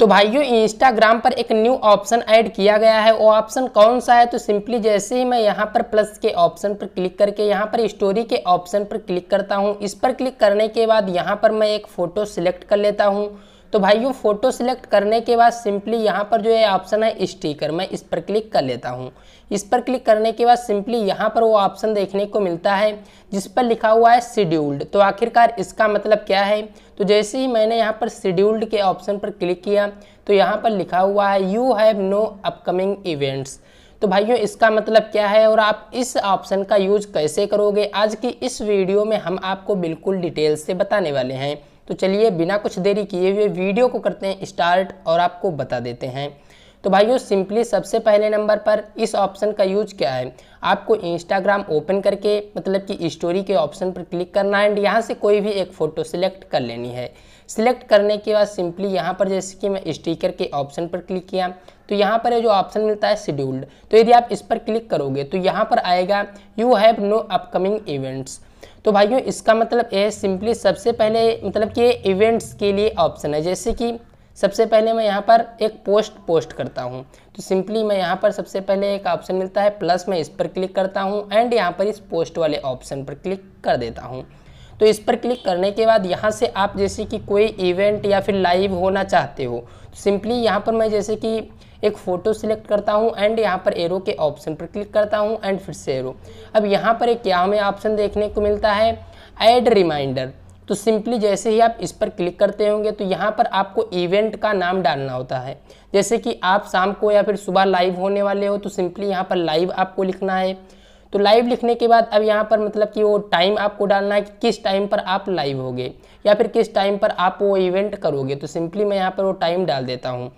तो भाइयों इंस्टाग्राम पर एक न्यू ऑप्शन ऐड किया गया है वो ऑप्शन कौन सा है तो सिंपली जैसे ही मैं यहाँ पर प्लस के ऑप्शन पर क्लिक करके यहाँ पर स्टोरी के ऑप्शन पर क्लिक करता हूँ इस पर क्लिक करने के बाद यहाँ पर मैं एक फ़ोटो सिलेक्ट कर लेता हूँ तो भाइयों फ़ोटो सिलेक्ट करने के बाद सिंपली यहाँ पर जो ये ऑप्शन है स्टिकर मैं इस पर क्लिक कर लेता हूँ इस पर क्लिक करने के बाद सिंपली यहाँ पर वो ऑप्शन देखने को मिलता है जिस पर लिखा हुआ है शेड्यूल्ड तो आखिरकार इसका मतलब क्या है तो जैसे ही मैंने यहाँ पर शेड्यूल्ड के ऑप्शन पर क्लिक किया तो यहाँ पर लिखा हुआ है you have no upcoming events तो भाइयों इसका मतलब क्या है और आप इस ऑप्शन का यूज कैसे करोगे आज की इस वीडियो में हम आपको बिल्कुल डिटेल से बताने वाले हैं तो चलिए बिना कुछ देरी किए हुए वीडियो को करते हैं स्टार्ट और आपको बता देते हैं तो भाइयों सिंपली सबसे पहले नंबर पर इस ऑप्शन का यूज क्या है आपको इंस्टाग्राम ओपन करके मतलब कि स्टोरी के ऑप्शन पर क्लिक करना है एंड यहाँ से कोई भी एक फ़ोटो सिलेक्ट कर लेनी है सिलेक्ट करने के बाद सिंपली यहाँ पर जैसे कि मैं स्टीकर के ऑप्शन पर क्लिक किया तो यहाँ पर जो ऑप्शन मिलता है शेड्यूल्ड तो यदि आप इस पर क्लिक करोगे तो यहाँ पर आएगा you have no upcoming events तो भाइयों इसका मतलब ये सिंपली सबसे पहले मतलब कि इवेंट्स के लिए ऑप्शन है जैसे कि सबसे पहले मैं यहाँ पर एक पोस्ट पोस्ट करता हूँ तो सिंपली मैं यहाँ पर सबसे पहले एक ऑप्शन मिलता है प्लस मैं इस पर क्लिक करता हूँ एंड यहाँ पर इस पोस्ट वाले ऑप्शन पर क्लिक कर देता हूँ तो इस पर क्लिक करने के बाद यहाँ से आप जैसे कि कोई इवेंट या फिर लाइव होना चाहते हो तो सिंपली यहाँ पर मैं जैसे कि एक फ़ोटो सिलेक्ट करता हूँ एंड यहाँ पर एरो के ऑप्शन पर क्लिक करता हूँ एंड फिर से एरो अब यहाँ पर एक क्या हमें ऑप्शन देखने को मिलता है ऐड रिमाइंडर तो सिंपली जैसे ही आप इस पर क्लिक करते होंगे तो यहाँ पर आपको इवेंट का नाम डालना होता है जैसे कि आप शाम को या फिर सुबह लाइव होने वाले हो तो सिंपली यहाँ पर लाइव आपको लिखना है तो लाइव लिखने के बाद अब यहाँ पर मतलब कि वो टाइम आपको डालना है कि किस टाइम पर आप लाइव होगे या फिर किस टाइम पर आप वो इवेंट करोगे तो सिंपली मैं यहाँ पर वो टाइम डाल देता हूँ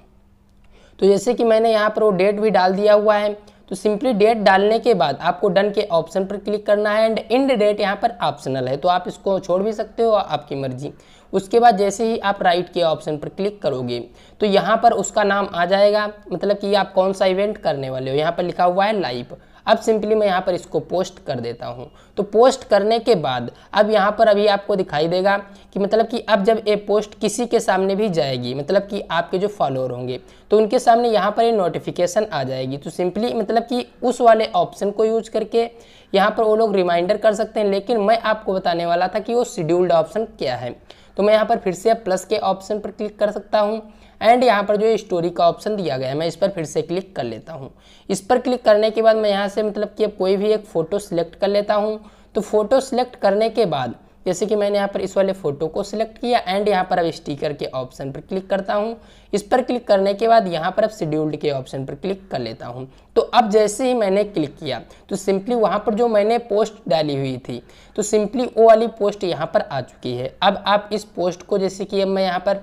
तो जैसे कि मैंने यहाँ पर वो डेट भी डाल दिया हुआ है तो सिंपली डेट डालने के बाद आपको डन के ऑप्शन पर क्लिक करना है एंड एंड डेट यहाँ पर ऑप्शनल है तो आप इसको छोड़ भी सकते हो आपकी मर्जी उसके बाद जैसे ही आप राइट के ऑप्शन पर क्लिक करोगे तो यहाँ पर उसका नाम आ जाएगा मतलब कि आप कौन सा इवेंट करने वाले हो यहाँ पर लिखा हुआ है लाइव अब सिंपली मैं यहाँ पर इसको पोस्ट कर देता हूँ तो पोस्ट करने के बाद अब यहाँ पर अभी आपको दिखाई देगा कि मतलब कि अब जब ये पोस्ट किसी के सामने भी जाएगी मतलब कि आपके जो फॉलोअर होंगे तो उनके सामने यहाँ पर ये नोटिफिकेशन आ जाएगी तो सिंपली मतलब कि उस वाले ऑप्शन को यूज करके यहाँ पर वो लोग रिमाइंडर कर सकते हैं लेकिन मैं आपको बताने वाला था कि वो शेड्यूल्ड ऑप्शन क्या है तो मैं यहाँ पर फिर से प्लस के ऑप्शन पर क्लिक कर सकता हूँ एंड यहाँ पर जो है स्टोरी का ऑप्शन दिया गया है मैं इस पर फिर से क्लिक कर लेता हूँ इस पर क्लिक करने के बाद मैं यहाँ से मतलब कि कोई भी एक फ़ोटो सिलेक्ट कर लेता हूँ तो फ़ोटो सिलेक्ट करने के बाद जैसे कि मैंने यहाँ पर इस वाले फ़ोटो को सिलेक्ट किया एंड यहाँ पर अब स्टीकर के ऑप्शन पर क्लिक करता हूँ इस पर क्लिक करने के बाद यहाँ पर अब शेड्यूल्ड के ऑप्शन पर क्लिक कर लेता हूँ तो अब जैसे ही मैंने क्लिक किया तो सिंपली वहाँ पर जो मैंने पोस्ट डाली हुई थी तो सिंपली वो वाली पोस्ट यहाँ पर आ चुकी है अब आप इस पोस्ट को जैसे कि अब मैं यहाँ पर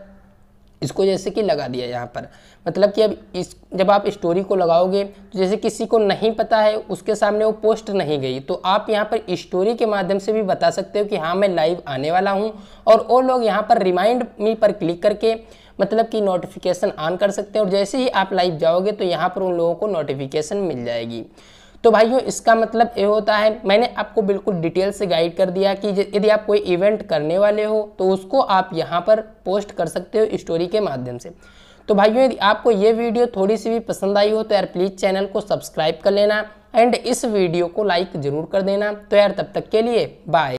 इसको जैसे कि लगा दिया यहाँ पर मतलब कि अब इस जब आप स्टोरी को लगाओगे तो जैसे किसी को नहीं पता है उसके सामने वो पोस्ट नहीं गई तो आप यहाँ पर स्टोरी के माध्यम से भी बता सकते हो कि हाँ मैं लाइव आने वाला हूँ और वो लोग यहाँ पर रिमाइंड मी पर क्लिक करके मतलब कि नोटिफिकेशन ऑन कर सकते हैं और जैसे ही आप लाइव जाओगे तो यहाँ पर उन लोगों को नोटिफिकेशन मिल जाएगी तो भाइयों इसका मतलब ये होता है मैंने आपको बिल्कुल डिटेल से गाइड कर दिया कि यदि आप कोई इवेंट करने वाले हो तो उसको आप यहाँ पर पोस्ट कर सकते हो स्टोरी के माध्यम से तो भाइयों यदि आपको ये वीडियो थोड़ी सी भी पसंद आई हो तो यार प्लीज़ चैनल को सब्सक्राइब कर लेना एंड इस वीडियो को लाइक ज़रूर कर देना तो यार तब तक के लिए बाय